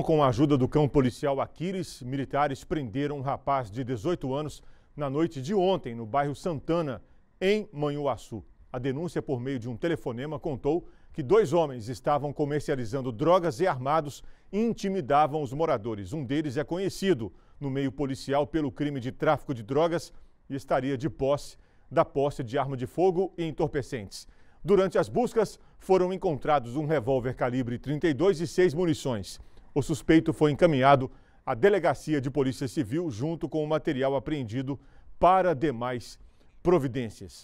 Com a ajuda do cão policial Aquiles, militares prenderam um rapaz de 18 anos na noite de ontem, no bairro Santana, em Manhuaçu. A denúncia, por meio de um telefonema, contou que dois homens estavam comercializando drogas e armados e intimidavam os moradores. Um deles é conhecido no meio policial pelo crime de tráfico de drogas e estaria de posse da posse de arma de fogo e entorpecentes. Durante as buscas, foram encontrados um revólver calibre 32 e seis munições. O suspeito foi encaminhado à Delegacia de Polícia Civil junto com o material apreendido para demais providências.